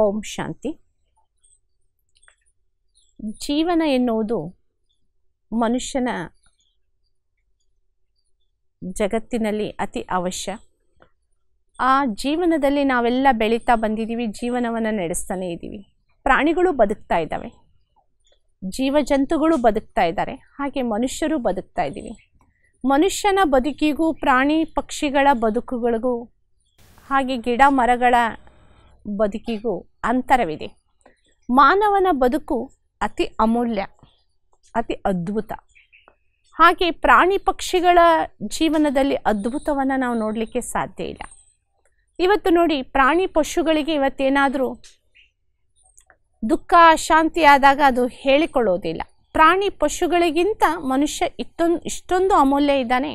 ಓಂ ಶಾಂತಿ ಜೀವನ ಎನ್ನುವುದು ಮನುಷ್ಯನ ಜಗತ್ತಿನಲ್ಲಿ ಅತಿ ಅವಶ್ಯ ಆ ಜೀವನದಲ್ಲಿ ನಾವೆಲ್ಲ ಬೆಳೀತಾ ಬಂದಿದ್ದೀವಿ ಜೀವನವನ್ನು ನಡೆಸ್ತಾನೆ ಇದ್ದೀವಿ ಪ್ರಾಣಿಗಳು ಬದುಕ್ತಾ ಇದ್ದಾವೆ ಜೀವಜಂತುಗಳು ಬದುಕ್ತಾ ಇದ್ದಾರೆ ಹಾಗೆ ಮನುಷ್ಯರು ಬದುಕ್ತಾ ಇದ್ದೀವಿ ಮನುಷ್ಯನ ಬದುಕಿಗೂ ಪ್ರಾಣಿ ಪಕ್ಷಿಗಳ ಬದುಕುಗಳಿಗೂ ಹಾಗೆ ಗಿಡ ಮರಗಳ ಬದುಕಿಗೂ ಅಂತರವಿದೆ ಮಾನವನ ಬದುಕು ಅತಿ ಅಮೂಲ್ಯ ಅತಿ ಅದ್ಭುತ ಹಾಗೆ ಪ್ರಾಣಿ ಪಕ್ಷಿಗಳ ಜೀವನದಲ್ಲಿ ಅದ್ಭುತವನ್ನು ನಾವು ನೋಡಲಿಕ್ಕೆ ಸಾಧ್ಯ ಇಲ್ಲ ಇವತ್ತು ನೋಡಿ ಪ್ರಾಣಿ ಪಶುಗಳಿಗೆ ಇವತ್ತೇನಾದರೂ ದುಃಖ ಶಾಂತಿ ಆದಾಗ ಅದು ಹೇಳಿಕೊಳ್ಳೋದಿಲ್ಲ ಪ್ರಾಣಿ ಪಶುಗಳಿಗಿಂತ ಮನುಷ್ಯ ಇಷ್ಟೊಂದು ಇಷ್ಟೊಂದು ಅಮೂಲ್ಯ ಇದ್ದಾನೆ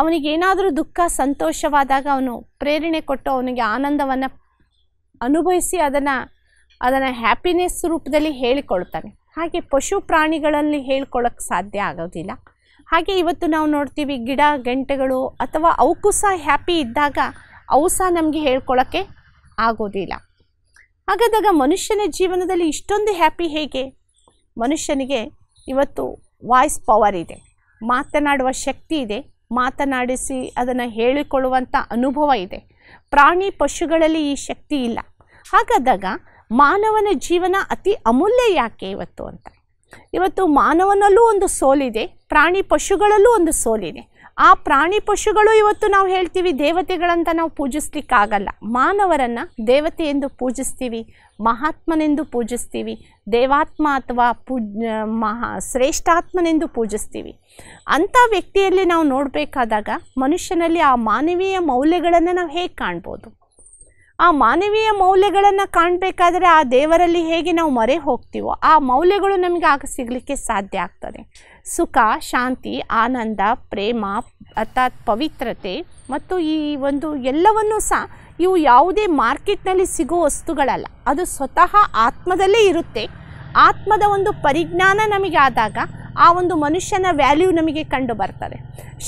ಅವನಿಗೇನಾದರೂ ದುಃಖ ಸಂತೋಷವಾದಾಗ ಅವನು ಪ್ರೇರಣೆ ಕೊಟ್ಟು ಅವನಿಗೆ ಆನಂದವನ್ನು ಅನುಭವಿಸಿ ಅದನ್ನು ಅದನ್ನು ಹ್ಯಾಪಿನೆಸ್ ರೂಪದಲ್ಲಿ ಹೇಳಿಕೊಳ್ತಾನೆ ಹಾಗೆ ಪಶು ಪ್ರಾಣಿಗಳಲ್ಲಿ ಹೇಳ್ಕೊಳ್ಳೋಕ್ಕೆ ಸಾಧ್ಯ ಆಗೋದಿಲ್ಲ ಹಾಗೆ ಇವತ್ತು ನಾವು ನೋಡ್ತೀವಿ ಗಿಡ ಗಂಟೆಗಳು ಅಥವಾ ಅವಕ್ಕೂ ಸಹ ಹ್ಯಾಪಿ ಇದ್ದಾಗ ಅವು ಸಹ ನಮಗೆ ಹೇಳ್ಕೊಳ್ಳೋಕ್ಕೆ ಆಗೋದಿಲ್ಲ ಹಾಗಾದಾಗ ಮನುಷ್ಯನ ಜೀವನದಲ್ಲಿ ಇಷ್ಟೊಂದು ಹ್ಯಾಪಿ ಹೇಗೆ ಮನುಷ್ಯನಿಗೆ ಇವತ್ತು ವಾಯ್ಸ್ ಪವರ್ ಇದೆ ಮಾತನಾಡುವ ಶಕ್ತಿ ಇದೆ ಮಾತನಾಡಿಸಿ ಅದನ್ನು ಹೇಳಿಕೊಳ್ಳುವಂಥ ಅನುಭವ ಇದೆ ಪ್ರಾಣಿ ಪಶುಗಳಲ್ಲಿ ಈ ಶಕ್ತಿ ಇಲ್ಲ ಹಾಗಾದಾಗ ಮಾನವನ ಜೀವನ ಅತಿ ಅಮೂಲ್ಯ ಯಾಕೆ ಇವತ್ತು ಅಂತ ಇವತ್ತು ಮಾನವನಲ್ಲೂ ಒಂದು ಸೋಲಿದೆ ಪ್ರಾಣಿ ಪಶುಗಳಲ್ಲೂ ಒಂದು ಸೋಲಿದೆ ಆ ಪ್ರಾಣಿ ಪಶುಗಳು ಇವತ್ತು ನಾವು ಹೇಳ್ತೀವಿ ದೇವತೆಗಳಂತ ನಾವು ಪೂಜಿಸ್ಲಿಕ್ಕಾಗಲ್ಲ ಮಾನವರನ್ನು ದೇವತೆ ಎಂದು ಪೂಜಿಸ್ತೀವಿ ಮಹಾತ್ಮನೆಂದು ಪೂಜಿಸ್ತೀವಿ ದೇವಾತ್ಮ ಅಥವಾ ಪೂಜ ಮಹಾ ಶ್ರೇಷ್ಠಾತ್ಮನೆಂದು ಪೂಜಿಸ್ತೀವಿ ಅಂಥ ವ್ಯಕ್ತಿಯಲ್ಲಿ ನಾವು ನೋಡಬೇಕಾದಾಗ ಮನುಷ್ಯನಲ್ಲಿ ಆ ಮಾನವೀಯ ಮೌಲ್ಯಗಳನ್ನು ನಾವು ಹೇಗೆ ಕಾಣ್ಬೋದು ಆ ಮಾನವೀಯ ಮೌಲ್ಯಗಳನ್ನು ಕಾಣಬೇಕಾದ್ರೆ ಆ ದೇವರಲ್ಲಿ ಹೇಗೆ ನಾವು ಮರೆ ಹೋಗ್ತೀವೋ ಆ ಮೌಲ್ಯಗಳು ನಮಗೆ ಆಗ ಸಿಗಲಿಕ್ಕೆ ಸಾಧ್ಯ ಆಗ್ತದೆ ಸುಖ ಶಾಂತಿ ಆನಂದ ಪ್ರೇಮ ಅರ್ಥಾತ್ ಪವಿತ್ರತೆ ಮತ್ತು ಈ ಒಂದು ಎಲ್ಲವನ್ನೂ ಸಹ ಇವು ಯಾವುದೇ ಮಾರ್ಕೆಟ್ನಲ್ಲಿ ಸಿಗೋ ವಸ್ತುಗಳಲ್ಲ ಅದು ಸ್ವತಃ ಆತ್ಮದಲ್ಲೇ ಇರುತ್ತೆ ಆತ್ಮದ ಒಂದು ಪರಿಜ್ಞಾನ ನಮಗೆ ಆದಾಗ ಆ ಒಂದು ಮನುಷ್ಯನ ವ್ಯಾಲ್ಯೂ ನಮಗೆ ಕಂಡು ಬರ್ತದೆ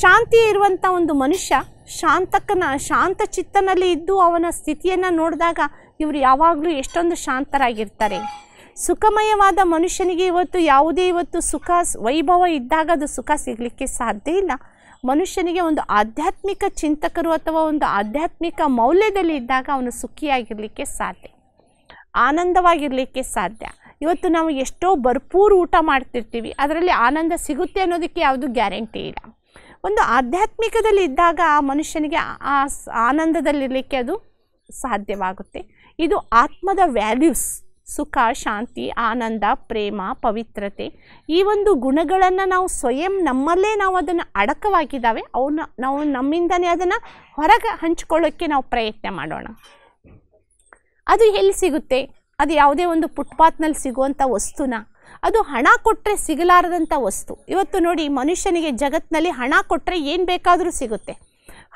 ಶಾಂತಿ ಇರುವಂಥ ಒಂದು ಮನುಷ್ಯ ಶಾಂತಕನ ಶಾಂತ ಚಿತ್ತನಲ್ಲಿ ಇದ್ದು ಅವನ ಸ್ಥಿತಿಯನ್ನು ನೋಡಿದಾಗ ಇವರು ಯಾವಾಗಲೂ ಎಷ್ಟೊಂದು ಶಾಂತರಾಗಿರ್ತಾರೆ ಸುಖಮಯವಾದ ಮನುಷ್ಯನಿಗೆ ಇವತ್ತು ಯಾವುದೇ ಇವತ್ತು ಸುಖ ವೈಭವ ಇದ್ದಾಗ ಅದು ಸುಖ ಸಿಗಲಿಕ್ಕೆ ಸಾಧ್ಯ ಇಲ್ಲ ಮನುಷ್ಯನಿಗೆ ಒಂದು ಆಧ್ಯಾತ್ಮಿಕ ಚಿಂತಕರು ಅಥವಾ ಒಂದು ಆಧ್ಯಾತ್ಮಿಕ ಮೌಲ್ಯದಲ್ಲಿ ಇದ್ದಾಗ ಅವನು ಸುಖಿಯಾಗಿರಲಿಕ್ಕೆ ಸಾಧ್ಯ ಆನಂದವಾಗಿರಲಿಕ್ಕೆ ಸಾಧ್ಯ ಇವತ್ತು ನಾವು ಎಷ್ಟೋ ಭರ್ಪೂರು ಊಟ ಮಾಡ್ತಿರ್ತೀವಿ ಅದರಲ್ಲಿ ಆನಂದ ಸಿಗುತ್ತೆ ಅನ್ನೋದಕ್ಕೆ ಯಾವುದು ಗ್ಯಾರಂಟಿ ಇಲ್ಲ ಒಂದು ಆಧ್ಯಾತ್ಮಿಕದಲ್ಲಿ ಇದ್ದಾಗ ಆ ಮನುಷ್ಯನಿಗೆ ಆ ಆನಂದದಲ್ಲಿರಲಿಕ್ಕೆ ಅದು ಸಾಧ್ಯವಾಗುತ್ತೆ ಇದು ಆತ್ಮದ ವ್ಯಾಲ್ಯೂಸ್ ಸುಖ ಶಾಂತಿ ಆನಂದ ಪ್ರೇಮ ಪವಿತ್ರತೆ ಈ ಒಂದು ಗುಣಗಳನ್ನು ನಾವು ಸ್ವಯಂ ನಮ್ಮಲ್ಲೇ ನಾವು ಅದನ್ನು ಅಡಕವಾಗಿದ್ದಾವೆ ಅವನ್ನ ನಾವು ನಮ್ಮಿಂದನೇ ಅದನ್ನು ಹೊರಗೆ ಹಂಚ್ಕೊಳ್ಳೋಕ್ಕೆ ನಾವು ಪ್ರಯತ್ನ ಮಾಡೋಣ ಅದು ಎಲ್ಲಿ ಸಿಗುತ್ತೆ ಅದು ಯಾವುದೇ ಒಂದು ಫುಟ್ಪಾತ್ನಲ್ಲಿ ಸಿಗುವಂಥ ವಸ್ತುನ ಅದು ಹಣ ಕೊಟ್ಟರೆ ಸಿಗಲಾರದಂಥ ವಸ್ತು ಇವತ್ತು ನೋಡಿ ಮನುಷ್ಯನಿಗೆ ಜಗತ್ತಿನಲ್ಲಿ ಹಣ ಕೊಟ್ಟರೆ ಏನು ಬೇಕಾದರೂ ಸಿಗುತ್ತೆ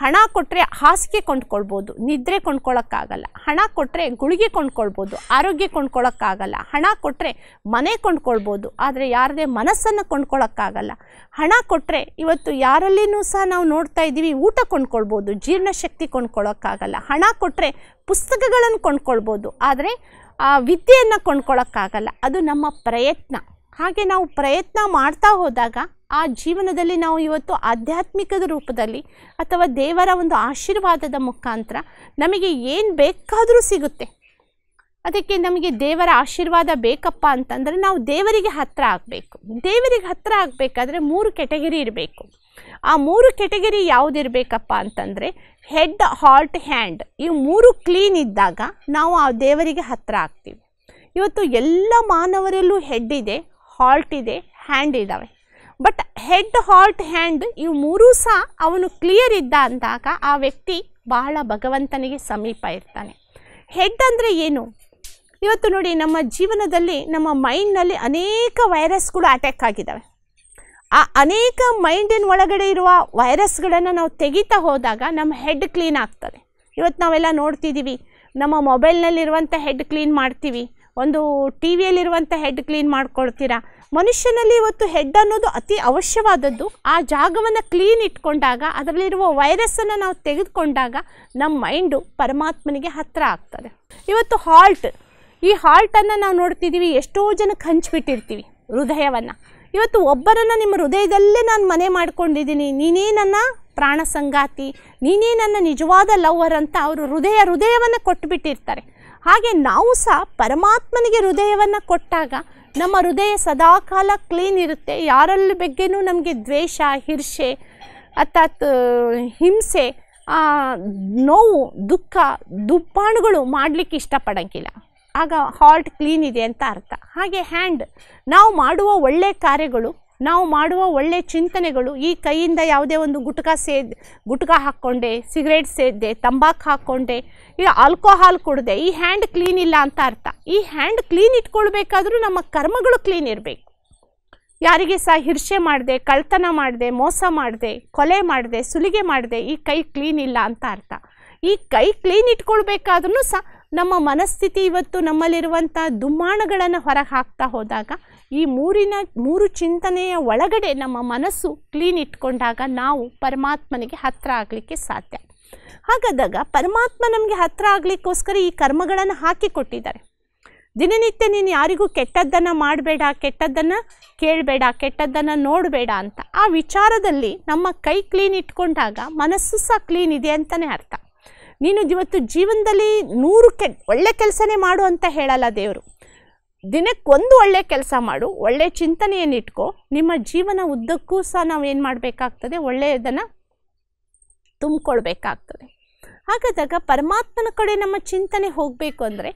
ಹಣ ಕೊಟ್ಟರೆ ಹಾಸಿಗೆ ಕೊಂಡ್ಕೊಳ್ಬೋದು ನಿದ್ರೆ ಕೊಂಡ್ಕೊಳ್ಳೋಕ್ಕಾಗಲ್ಲ ಹಣ ಕೊಟ್ಟರೆ ಗುಳಿಗೆ ಕೊಂಡ್ಕೊಳ್ಬೋದು ಆರೋಗ್ಯ ಕೊಂಡ್ಕೊಳ್ಳೋಕ್ಕಾಗಲ್ಲ ಹಣ ಕೊಟ್ಟರೆ ಮನೆ ಕೊಂಡ್ಕೊಳ್ಬೋದು ಆದರೆ ಯಾರದೇ ಮನಸ್ಸನ್ನು ಕೊಂಡ್ಕೊಳ್ಳೋಕ್ಕಾಗಲ್ಲ ಹಣ ಕೊಟ್ಟರೆ ಇವತ್ತು ಯಾರಲ್ಲಿನೂ ಸಹ ನಾವು ನೋಡ್ತಾ ಇದ್ದೀವಿ ಊಟ ಕೊಂಡ್ಕೊಳ್ಬೋದು ಜೀರ್ಣಶಕ್ತಿ ಕೊಂಡ್ಕೊಳ್ಳೋಕ್ಕಾಗಲ್ಲ ಹಣ ಕೊಟ್ಟರೆ ಪುಸ್ತಕಗಳನ್ನು ಕೊಂಡ್ಕೊಳ್ಬೋದು ಆದರೆ ಆ ವಿದ್ಯೆಯನ್ನು ಕೊಂಡ್ಕೊಳ್ಳೋಕ್ಕಾಗಲ್ಲ ಅದು ನಮ್ಮ ಪ್ರಯತ್ನ ಹಾಗೆ ನಾವು ಪ್ರಯತ್ನ ಮಾಡ್ತಾ ಹೋದಾಗ ಆ ಜೀವನದಲ್ಲಿ ನಾವು ಇವತ್ತು ಆಧ್ಯಾತ್ಮಿಕದ ರೂಪದಲ್ಲಿ ಅಥವಾ ದೇವರ ಒಂದು ಆಶೀರ್ವಾದದ ಮುಖಾಂತರ ನಮಗೆ ಏನು ಬೇಕಾದರೂ ಸಿಗುತ್ತೆ ಅದಕ್ಕೆ ನಮಗೆ ದೇವರ ಆಶೀರ್ವಾದ ಬೇಕಪ್ಪ ಅಂತಂದರೆ ನಾವು ದೇವರಿಗೆ ಹತ್ತಿರ ಆಗಬೇಕು ದೇವರಿಗೆ ಹತ್ತಿರ ಆಗಬೇಕಾದ್ರೆ ಮೂರು ಕೆಟಗರಿ ಇರಬೇಕು ಆ ಮೂರು ಕೆಟಗರಿ ಯಾವುದಿರಬೇಕಪ್ಪ ಅಂತಂದರೆ ಹೆಡ್ ಹಾರ್ಟ್ ಹ್ಯಾಂಡ್ ಈ ಮೂರು ಕ್ಲೀನ್ ಇದ್ದಾಗ ನಾವು ಆ ದೇವರಿಗೆ ಹತ್ತಿರ ಆಗ್ತೀವಿ ಇವತ್ತು ಎಲ್ಲ ಮಾನವರಲ್ಲೂ ಹೆಡ್ ಇದೆ ಹಾಲ್ಟ್ ಇದೆ ಹ್ಯಾಂಡ್ ಇದ್ದಾವೆ ಬಟ್ ಹೆಡ್ ಹಾಲ್ಟ್ ಹ್ಯಾಂಡ್ ಇವು ಮೂರೂ ಸಹ ಅವನು ಕ್ಲಿಯರ್ ಇದ್ದ ಅಂದಾಗ ಆ ವ್ಯಕ್ತಿ ಬಹಳ ಭಗವಂತನಿಗೆ ಸಮೀಪ ಇರ್ತಾನೆ ಹೆಡ್ ಅಂದರೆ ಏನು ಇವತ್ತು ನೋಡಿ ನಮ್ಮ ಜೀವನದಲ್ಲಿ ನಮ್ಮ ಮೈಂಡ್ನಲ್ಲಿ ಅನೇಕ ವೈರಸ್ಗಳು ಅಟ್ಯಾಕ್ ಆಗಿದ್ದಾವೆ ಆ ಅನೇಕ ಮೈಂಡಿನ ಒಳಗಡೆ ಇರುವ ವೈರಸ್ಗಳನ್ನು ನಾವು ತೆಗಿತಾ ಹೋದಾಗ ನಮ್ಮ ಹೆಡ್ ಕ್ಲೀನ್ ಆಗ್ತದೆ ಇವತ್ತು ನಾವೆಲ್ಲ ನೋಡ್ತಿದ್ದೀವಿ ನಮ್ಮ ಮೊಬೈಲ್ನಲ್ಲಿರುವಂಥ ಹೆಡ್ ಕ್ಲೀನ್ ಮಾಡ್ತೀವಿ ಒಂದು ಟಿ ವಿಯಲ್ಲಿರುವಂಥ ಹೆಡ್ ಕ್ಲೀನ್ ಮಾಡ್ಕೊಳ್ತೀರಾ ಮನುಷ್ಯನಲ್ಲಿ ಇವತ್ತು ಹೆಡ್ ಅನ್ನೋದು ಅತಿ ಅವಶ್ಯವಾದದ್ದು ಆ ಜಾಗವನ್ನು ಕ್ಲೀನ್ ಇಟ್ಕೊಂಡಾಗ ಅದರಲ್ಲಿರುವ ವೈರಸ್ಸನ್ನು ನಾವು ತೆಗೆದುಕೊಂಡಾಗ ನಮ್ಮ ಮೈಂಡು ಪರಮಾತ್ಮನಿಗೆ ಹತ್ತಿರ ಆಗ್ತದೆ ಇವತ್ತು ಹಾಲ್ಟ್ ಈ ಹಾರ್ಟನ್ನು ನಾವು ನೋಡ್ತಿದ್ದೀವಿ ಎಷ್ಟೋ ಜನಕ್ಕೆ ಹಂಚಿಬಿಟ್ಟಿರ್ತೀವಿ ಹೃದಯವನ್ನು ಇವತ್ತು ಒಬ್ಬರನ್ನು ನಿಮ್ಮ ಹೃದಯದಲ್ಲೇ ನಾನು ಮನೆ ಮಾಡ್ಕೊಂಡಿದ್ದೀನಿ ನೀನೇ ನನ್ನ ಪ್ರಾಣ ಸಂಗಾತಿ ನೀನೇ ನನ್ನ ನಿಜವಾದ ಲವ್ವರ್ ಅಂತ ಅವರು ಹೃದಯ ಹೃದಯವನ್ನು ಕೊಟ್ಟುಬಿಟ್ಟಿರ್ತಾರೆ ಹಾಗೆ ನಾವು ಸಹ ಪರಮಾತ್ಮನಿಗೆ ಹೃದಯವನ್ನು ಕೊಟ್ಟಾಗ ನಮ್ಮ ಹೃದಯ ಸದಾಕಾಲ ಕ್ಲೀನ್ ಇರುತ್ತೆ ಯಾರಲ್ಲಿ ಬಗ್ಗೆನೂ ನಮಗೆ ದ್ವೇಷ ಹಿರ್ಷೆ ಅಥಾತ್ ಹಿಂಸೆ ನೋವು ದುಃಖ ದುಪ್ಪಾಣುಗಳು ಮಾಡಲಿಕ್ಕೆ ಇಷ್ಟಪಡೋಂಗಿಲ್ಲ ಆಗ ಹಾರ್ಟ್ ಕ್ಲೀನ್ ಇದೆ ಅಂತ ಅರ್ಥ ಹಾಗೆ ಹ್ಯಾಂಡ್ ನಾವು ಮಾಡುವ ಒಳ್ಳೆ ಕಾರ್ಯಗಳು ನಾವು ಮಾಡುವ ಒಳ್ಳೆ ಚಿಂತನೆಗಳು ಈ ಕೈಯಿಂದ ಯಾವುದೇ ಒಂದು ಗುಟ್ಕ ಸೇದ್ ಗುಟ್ಕ ಹಾಕ್ಕೊಂಡೆ ಸಿಗರೇಟ್ ಸೇದ್ದೆ ತಂಬಾಕು ಹಾಕ್ಕೊಂಡೆ ಈಗ ಆಲ್ಕೋಹಾಲ್ ಕುಡಿದೆ ಈ ಹ್ಯಾಂಡ್ ಕ್ಲೀನ್ ಇಲ್ಲ ಅಂತ ಅರ್ಥ ಈ ಹ್ಯಾಂಡ್ ಕ್ಲೀನ್ ಇಟ್ಕೊಳ್ಬೇಕಾದ್ರೂ ನಮ್ಮ ಕರ್ಮಗಳು ಕ್ಲೀನ್ ಇರಬೇಕು ಯಾರಿಗೆ ಸಹ ಹಿರ್ಷೆ ಮಾಡಿದೆ ಕಳ್ತನ ಮಾಡಿದೆ ಮೋಸ ಮಾಡಿದೆ ಕೊಲೆ ಮಾಡಿದೆ ಸುಲಿಗೆ ಮಾಡಿದೆ ಈ ಕೈ ಕ್ಲೀನ್ ಇಲ್ಲ ಅಂತ ಅರ್ಥ ಈ ಕೈ ಕ್ಲೀನ್ ಇಟ್ಕೊಳ್ಬೇಕಾದ್ರೂ ಸಹ ನಮ್ಮ ಮನಸ್ಥಿತಿ ಇವತ್ತು ನಮ್ಮಲ್ಲಿರುವಂಥ ದುಮ್ಮಾಣಗಳನ್ನು ಹೊರಗೆ ಹಾಕ್ತಾ ಹೋದಾಗ ಈ ಮೂರಿನ ಮೂರು ಚಿಂತನೆಯ ಒಳಗಡೆ ನಮ್ಮ ಮನಸ್ಸು ಕ್ಲೀನ್ ಇಟ್ಕೊಂಡಾಗ ನಾವು ಪರಮಾತ್ಮನಿಗೆ ಹತ್ತಿರ ಆಗಲಿಕ್ಕೆ ಸಾಧ್ಯ ಹಾಗಾದಾಗ ಪರಮಾತ್ಮ ನಮಗೆ ಹತ್ತಿರ ಆಗಲಿಕ್ಕೋಸ್ಕರ ಈ ಕರ್ಮಗಳನ್ನು ಹಾಕಿಕೊಟ್ಟಿದ್ದಾರೆ ದಿನನಿತ್ಯ ನೀನು ಯಾರಿಗೂ ಕೆಟ್ಟದ್ದನ್ನು ಮಾಡಬೇಡ ಕೆಟ್ಟದ್ದನ್ನು ಕೇಳಬೇಡ ಕೆಟ್ಟದ್ದನ್ನು ನೋಡಬೇಡ ಅಂತ ಆ ವಿಚಾರದಲ್ಲಿ ನಮ್ಮ ಕೈ ಕ್ಲೀನ್ ಇಟ್ಕೊಂಡಾಗ ಮನಸ್ಸು ಸಹ ಕ್ಲೀನ್ ಇದೆ ಅಂತಲೇ ಅರ್ಥ ನೀನು ಇವತ್ತು ಜೀವನದಲ್ಲಿ ನೂರು ಕೆ ಒಳ್ಳೆ ಕೆಲಸನೇ ಮಾಡು ಅಂತ ಹೇಳಲ್ಲ ದೇವರು ದಿನಕ್ಕೊಂದು ಒಳ್ಳೆಯ ಕೆಲಸ ಮಾಡು ಒಳ್ಳೆ ಚಿಂತನೆಯನ್ನಿಟ್ಕೊ ನಿಮ್ಮ ಜೀವನ ಉದ್ದಕ್ಕೂ ಸಹ ನಾವು ಏನು ಮಾಡಬೇಕಾಗ್ತದೆ ಒಳ್ಳೆಯದನ್ನು ತುಂಬಿಕೊಳ್ಬೇಕಾಗ್ತದೆ ಹಾಗಾದಾಗ ಪರಮಾತ್ಮನ ಕಡೆ ನಮ್ಮ ಚಿಂತನೆ ಹೋಗಬೇಕು ಅಂದರೆ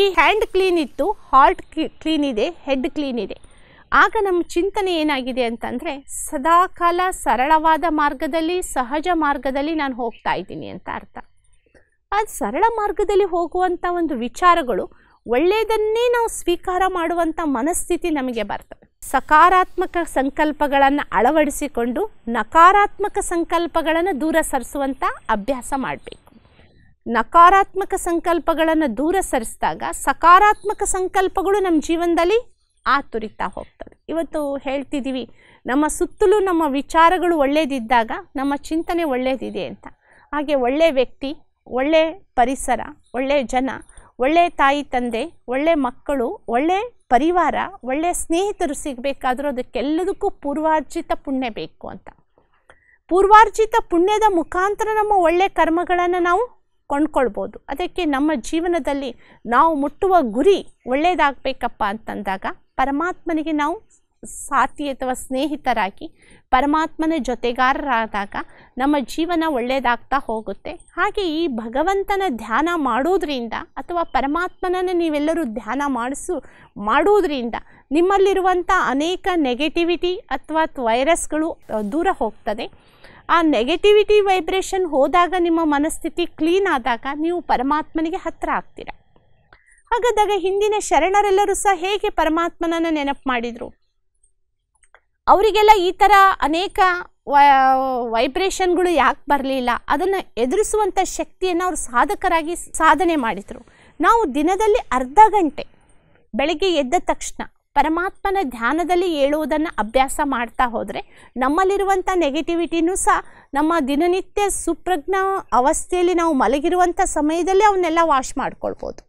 ಈ ಹ್ಯಾಂಡ್ ಕ್ಲೀನ್ ಇತ್ತು ಹಾರ್ಟ್ ಕ್ಲೀನ್ ಇದೆ ಹೆಡ್ ಕ್ಲೀನ್ ಇದೆ ಆಗ ನಮ್ಮ ಚಿಂತನೆ ಏನಾಗಿದೆ ಅಂತಂದರೆ ಸದಾಕಾಲ ಸರಳವಾದ ಮಾರ್ಗದಲ್ಲಿ ಸಹಜ ಮಾರ್ಗದಲ್ಲಿ ನಾನು ಹೋಗ್ತಾ ಇದ್ದೀನಿ ಅಂತ ಅರ್ಥ ಅದು ಸರಳ ಮಾರ್ಗದಲ್ಲಿ ಹೋಗುವಂಥ ಒಂದು ವಿಚಾರಗಳು ಒಳ್ಳೆಯದನ್ನೇ ನಾವು ಸ್ವೀಕಾರ ಮಾಡುವಂಥ ಮನಸ್ಥಿತಿ ನಮಗೆ ಬರ್ತದೆ ಸಕಾರಾತ್ಮಕ ಸಂಕಲ್ಪಗಳನ್ನು ಅಳವಡಿಸಿಕೊಂಡು ನಕಾರಾತ್ಮಕ ಸಂಕಲ್ಪಗಳನ್ನು ದೂರ ಸರಿಸುವಂಥ ಅಭ್ಯಾಸ ಮಾಡಬೇಕು ನಕಾರಾತ್ಮಕ ಸಂಕಲ್ಪಗಳನ್ನು ದೂರ ಸರಿಸಿದಾಗ ಸಕಾರಾತ್ಮಕ ಸಂಕಲ್ಪಗಳು ನಮ್ಮ ಜೀವನದಲ್ಲಿ ಆತುರಿತಾ ಹೋಗ್ತದೆ ಇವತ್ತು ಹೇಳ್ತಿದ್ದೀವಿ ನಮ್ಮ ಸುತ್ತಲೂ ನಮ್ಮ ವಿಚಾರಗಳು ಒಳ್ಳೆಯದಿದ್ದಾಗ ನಮ್ಮ ಚಿಂತನೆ ಒಳ್ಳೆಯದಿದೆ ಅಂತ ಹಾಗೆ ಒಳ್ಳೆಯ ವ್ಯಕ್ತಿ ಒಳ್ಳೆ ಪರಿಸರ ಒಳ್ಳೆಯ ಜನ ಒಳ್ಳೆ ತಾಯಿ ತಂದೆ ಒಳ್ಳೆ ಮಕ್ಕಳು ಒಳ್ಳೆ ಪರಿವಾರ ಒಳ್ಳೆ ಸ್ನೇಹಿತರು ಸಿಗಬೇಕಾದ್ರೂ ಅದಕ್ಕೆಲ್ಲದಕ್ಕೂ ಪೂರ್ವಾರ್ಜಿತ ಪುಣ್ಯ ಬೇಕು ಅಂತ ಪೂರ್ವಾರ್ಜಿತ ಪುಣ್ಯದ ಮುಖಾಂತರ ನಮ್ಮ ಒಳ್ಳೆಯ ಕರ್ಮಗಳನ್ನು ನಾವು ಕೊಂಡ್ಕೊಳ್ಬೋದು ಅದಕ್ಕೆ ನಮ್ಮ ಜೀವನದಲ್ಲಿ ನಾವು ಮುಟ್ಟುವ ಗುರಿ ಒಳ್ಳೆಯದಾಗಬೇಕಪ್ಪ ಅಂತಂದಾಗ ಪರಮಾತ್ಮನಿಗೆ ನಾವು ಸಾತಿ ಅಥವಾ ಸ್ನೇಹಿತರಾಗಿ ಪರಮಾತ್ಮನ ಜೊತೆಗಾರರಾದಾಗ ನಮ್ಮ ಜೀವನ ಒಳ್ಳೆಯದಾಗ್ತಾ ಹೋಗುತ್ತೆ ಹಾಗೆ ಈ ಭಗವಂತನ ಧ್ಯಾನ ಮಾಡೋದ್ರಿಂದ ಅಥವಾ ಪರಮಾತ್ಮನನ್ನು ನೀವೆಲ್ಲರೂ ಧ್ಯಾನ ಮಾಡಿಸು ಮಾಡುವುದರಿಂದ ನಿಮ್ಮಲ್ಲಿರುವಂಥ ಅನೇಕ ನೆಗೆಟಿವಿಟಿ ಅಥವಾ ವೈರಸ್ಗಳು ದೂರ ಹೋಗ್ತದೆ ಆ ನೆಗೆಟಿವಿಟಿ ವೈಬ್ರೇಷನ್ ಹೋದಾಗ ನಿಮ್ಮ ಮನಸ್ಥಿತಿ ಕ್ಲೀನ್ ಆದಾಗ ನೀವು ಪರಮಾತ್ಮನಿಗೆ ಹತ್ತಿರ ಆಗ್ತೀರ ಹಾಗಾದಾಗ ಹಿಂದಿನ ಶರಣರೆಲ್ಲರೂ ಸಹ ಹೇಗೆ ಪರಮಾತ್ಮನನ್ನು ನೆನಪು ಮಾಡಿದರು ಅವರಿಗೆಲ್ಲ ಈ ಥರ ಅನೇಕ ವೈಬ್ರೇಷನ್ಗಳು ಯಾಕೆ ಬರಲಿಲ್ಲ ಅದನ್ನು ಎದುರಿಸುವಂಥ ಶಕ್ತಿಯನ್ನು ಅವರು ಸಾಧಕರಾಗಿ ಸಾಧನೆ ಮಾಡಿದರು ನಾವು ದಿನದಲ್ಲಿ ಅರ್ಧ ಗಂಟೆ ಬೆಳಗ್ಗೆ ಎದ್ದ ತಕ್ಷಣ ಪರಮಾತ್ಮನ ಧ್ಯಾನದಲ್ಲಿ ಹೇಳುವುದನ್ನು ಅಭ್ಯಾಸ ಮಾಡ್ತಾ ಹೋದರೆ ನಮ್ಮಲ್ಲಿರುವಂಥ ನೆಗೆಟಿವಿಟಿನೂ ಸಹ ನಮ್ಮ ದಿನನಿತ್ಯ ಸುಪ್ರಜ್ಞ ಅವಸ್ಥೆಯಲ್ಲಿ ನಾವು ಮಲಗಿರುವಂಥ ಸಮಯದಲ್ಲಿ ಅವನ್ನೆಲ್ಲ ವಾಶ್ ಮಾಡ್ಕೊಳ್ಬೋದು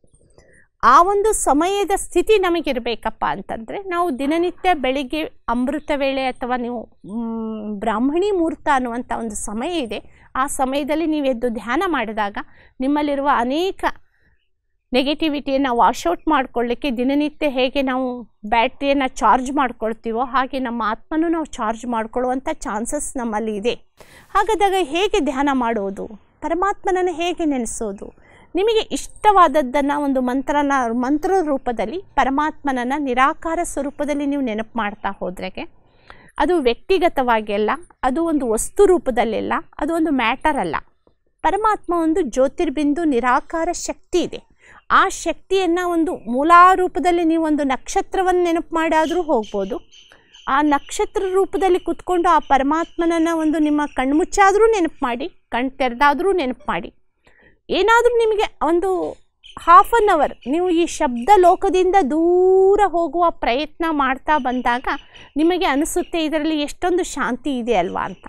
ಆ ಒಂದು ಸಮಯದ ಸ್ಥಿತಿ ನಮಗಿರಬೇಕಪ್ಪ ಅಂತಂದರೆ ನಾವು ದಿನನಿತ್ಯ ಬೆಳಿಗ್ಗೆ ಅಮೃತ ವೇಳೆ ಅಥವಾ ನೀವು ಬ್ರಾಹ್ಮಣಿ ಮುಹೂರ್ತ ಅನ್ನುವಂಥ ಒಂದು ಸಮಯ ಇದೆ ಆ ಸಮಯದಲ್ಲಿ ನೀವು ಎದ್ದು ಧ್ಯಾನ ಮಾಡಿದಾಗ ನಿಮ್ಮಲ್ಲಿರುವ ಅನೇಕ ನೆಗೆಟಿವಿಟಿಯನ್ನು ವಾಶೌಟ್ ಮಾಡಿಕೊಳ್ಳಿಕ್ಕೆ ದಿನನಿತ್ಯ ಹೇಗೆ ನಾವು ಬ್ಯಾಟ್ರಿಯನ್ನು ಚಾರ್ಜ್ ಮಾಡ್ಕೊಳ್ತೀವೋ ಹಾಗೆ ನಮ್ಮ ಆತ್ಮನೂ ನಾವು ಚಾರ್ಜ್ ಮಾಡಿಕೊಳ್ಳುವಂಥ ಚಾನ್ಸಸ್ ನಮ್ಮಲ್ಲಿ ಇದೆ ಹಾಗಾದಾಗ ಹೇಗೆ ಧ್ಯಾನ ಮಾಡೋದು ಪರಮಾತ್ಮನನ್ನು ಹೇಗೆ ನೆನೆಸೋದು ನಿಮಗೆ ಇಷ್ಟವಾದದ್ದನ್ನು ಒಂದು ಮಂತ್ರನ ಮಂತ್ರ ರೂಪದಲ್ಲಿ ಪರಮಾತ್ಮನನ್ನು ನಿರಾಕಾರ ಸ್ವರೂಪದಲ್ಲಿ ನೀವು ನೆನಪು ಮಾಡ್ತಾ ಹೋದ್ರೆಗೆ ಅದು ವ್ಯಕ್ತಿಗತವಾಗಿ ಅಲ್ಲ ಅದು ಒಂದು ವಸ್ತು ರೂಪದಲ್ಲಿಲ್ಲ ಅದು ಒಂದು ಮ್ಯಾಟರ್ ಅಲ್ಲ ಪರಮಾತ್ಮ ಒಂದು ಜ್ಯೋತಿರ್ಬಿಂದು ನಿರಾಕಾರ ಶಕ್ತಿ ಇದೆ ಆ ಶಕ್ತಿಯನ್ನು ಒಂದು ಮೂಲಾ ರೂಪದಲ್ಲಿ ಒಂದು ನಕ್ಷತ್ರವನ್ನು ನೆನಪು ಮಾಡಾದರೂ ಹೋಗ್ಬೋದು ಆ ನಕ್ಷತ್ರ ರೂಪದಲ್ಲಿ ಕೂತ್ಕೊಂಡು ಆ ಪರಮಾತ್ಮನನ್ನು ಒಂದು ನಿಮ್ಮ ಕಣ್ಮುಚ್ಚಾದರೂ ನೆನಪು ಮಾಡಿ ಕಣ್ ತೆರೆದಾದರೂ ನೆನಪು ಮಾಡಿ ಏನಾದರೂ ನಿಮಗೆ ಒಂದು ಹಾಫ್ ಆನ್ ಅವರ್ ನೀವು ಈ ಶಬ್ದ ಲೋಕದಿಂದ ದೂರ ಹೋಗುವ ಪ್ರಯತ್ನ ಮಾಡ್ತಾ ಬಂದಾಗ ನಿಮಗೆ ಅನಿಸುತ್ತೆ ಇದರಲ್ಲಿ ಎಷ್ಟೊಂದು ಶಾಂತಿ ಇದೆ ಅಲ್ವಾ ಅಂತ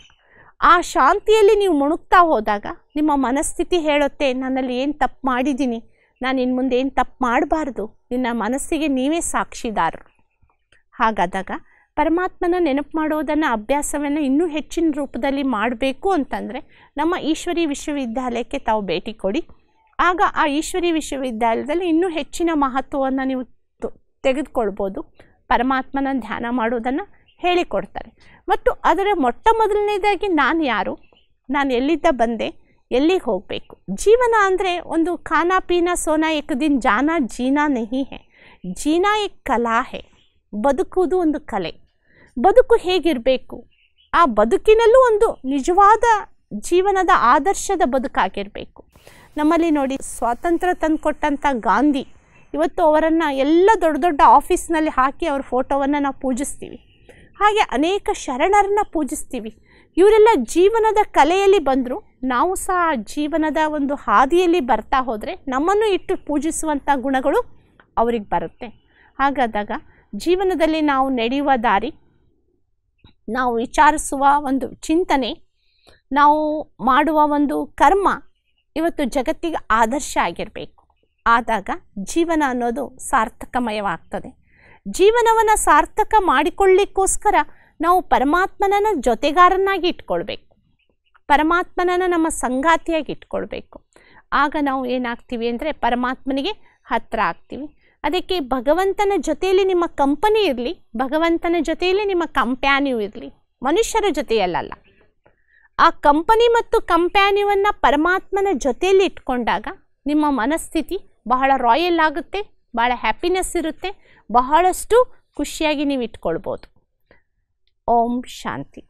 ಆ ಶಾಂತಿಯಲ್ಲಿ ನೀವು ಮುಣುಗ್ತಾ ಹೋದಾಗ ನಿಮ್ಮ ಮನಸ್ಥಿತಿ ಹೇಳುತ್ತೆ ನನ್ನಲ್ಲಿ ಏನು ತಪ್ಪು ಮಾಡಿದ್ದೀನಿ ನಾನು ಇನ್ನು ಮುಂದೆ ಏನು ತಪ್ಪು ಮಾಡಬಾರ್ದು ನಿನ್ನ ಮನಸ್ಸಿಗೆ ನೀವೇ ಸಾಕ್ಷಿದಾರರು ಹಾಗಾದಾಗ ಪರಮಾತ್ಮನ ನೆನಪು ಮಾಡೋದನ್ನು ಅಭ್ಯಾಸವನ್ನು ಇನ್ನೂ ಹೆಚ್ಚಿನ ರೂಪದಲ್ಲಿ ಮಾಡಬೇಕು ಅಂತಂದರೆ ನಮ್ಮ ಈಶ್ವರಿ ವಿಶ್ವವಿದ್ಯಾಲಯಕ್ಕೆ ತಾವು ಭೇಟಿ ಕೊಡಿ ಆಗ ಆ ಈಶ್ವರಿ ವಿಶ್ವವಿದ್ಯಾಲಯದಲ್ಲಿ ಇನ್ನೂ ಹೆಚ್ಚಿನ ಮಹತ್ವವನ್ನು ನೀವು ತೆಗೆದುಕೊಳ್ಬೋದು ಪರಮಾತ್ಮನ ಧ್ಯಾನ ಮಾಡೋದನ್ನು ಹೇಳಿಕೊಡ್ತಾರೆ ಮತ್ತು ಅದರ ಮೊಟ್ಟ ಮೊದಲನೇದಾಗಿ ನಾನು ಯಾರು ನಾನು ಎಲ್ಲಿದ್ದ ಬಂದೆ ಎಲ್ಲಿಗೆ ಹೋಗಬೇಕು ಜೀವನ ಅಂದರೆ ಒಂದು ಖಾನಾ ಪೀನ ಸೋನಾ ಏಕ ದಿನ ಜಾನ ಜೀನಾ ನೆಹಿ ಹೇ ಜೀನಾ ಎಕ್ ಕಲಾ ಹೇ ಬದುಕುವುದು ಒಂದು ಕಲೆ ಬದುಕು ಹೇಗಿರಬೇಕು ಆ ಬದುಕಿನಲ್ಲೂ ಒಂದು ನಿಜವಾದ ಜೀವನದ ಆದರ್ಶದ ಬದುಕಾಗಿರಬೇಕು ನಮ್ಮಲ್ಲಿ ನೋಡಿ ಸ್ವಾತಂತ್ರ್ಯ ತಂದುಕೊಟ್ಟಂಥ ಗಾಂಧಿ ಇವತ್ತು ಅವರನ್ನು ಎಲ್ಲ ದೊಡ್ಡ ದೊಡ್ಡ ಆಫೀಸ್ನಲ್ಲಿ ಹಾಕಿ ಅವ್ರ ಫೋಟೋವನ್ನು ನಾವು ಪೂಜಿಸ್ತೀವಿ ಹಾಗೆ ಅನೇಕ ಶರಣರನ್ನು ಪೂಜಿಸ್ತೀವಿ ಇವರೆಲ್ಲ ಜೀವನದ ಕಲೆಯಲ್ಲಿ ಬಂದರೂ ನಾವು ಸಹ ಜೀವನದ ಒಂದು ಹಾದಿಯಲ್ಲಿ ಬರ್ತಾ ಹೋದರೆ ನಮ್ಮನ್ನು ಇಟ್ಟು ಪೂಜಿಸುವಂಥ ಗುಣಗಳು ಅವ್ರಿಗೆ ಬರುತ್ತೆ ಹಾಗಾದಾಗ ಜೀವನದಲ್ಲಿ ನಾವು ನಡೆಯುವ ದಾರಿ ನಾವು ವಿಚಾರಿಸುವ ಒಂದು ಚಿಂತನೆ ನಾವು ಮಾಡುವ ಒಂದು ಕರ್ಮ ಇವತ್ತು ಜಗತ್ತಿಗೆ ಆದರ್ಶ ಆಗಿರಬೇಕು ಆದಾಗ ಜೀವನ ಅನ್ನೋದು ಸಾರ್ಥಕಮಯವಾಗ್ತದೆ ಜೀವನವನ್ನು ಸಾರ್ಥಕ ಮಾಡಿಕೊಳ್ಳಿಕ್ಕೋಸ್ಕರ ನಾವು ಪರಮಾತ್ಮನನ್ನು ಜೊತೆಗಾರನಾಗಿ ಇಟ್ಕೊಳ್ಬೇಕು ಪರಮಾತ್ಮನನ್ನು ನಮ್ಮ ಸಂಗಾತಿಯಾಗಿ ಇಟ್ಕೊಳ್ಬೇಕು ಆಗ ನಾವು ಏನಾಗ್ತೀವಿ ಅಂದರೆ ಪರಮಾತ್ಮನಿಗೆ ಹತ್ತಿರ ಆಗ್ತೀವಿ ಅದಕ್ಕೆ ಭಗವಂತನ ಜೊತೆಯಲ್ಲಿ ನಿಮ್ಮ ಕಂಪನಿ ಇರಲಿ ಭಗವಂತನ ಜೊತೆಯಲ್ಲಿ ನಿಮ್ಮ ಕಂಪ್ಯಾನ್ಯೂ ಇರಲಿ ಮನುಷ್ಯರ ಜೊತೆಯಲ್ಲಲ್ಲ ಆ ಕಂಪನಿ ಮತ್ತು ಕಂಪ್ಯಾನ್ಯೂವನ್ನು ಪರಮಾತ್ಮನ ಜೊತೆಯಲ್ಲಿ ಇಟ್ಕೊಂಡಾಗ ನಿಮ್ಮ ಮನಸ್ಥಿತಿ ಬಹಳ ರಾಯಲ್ ಆಗುತ್ತೆ ಭಾಳ ಹ್ಯಾಪಿನೆಸ್ ಇರುತ್ತೆ ಬಹಳಷ್ಟು ಖುಷಿಯಾಗಿ ನೀವು ಇಟ್ಕೊಳ್ಬೋದು ಓಂ ಶಾಂತಿ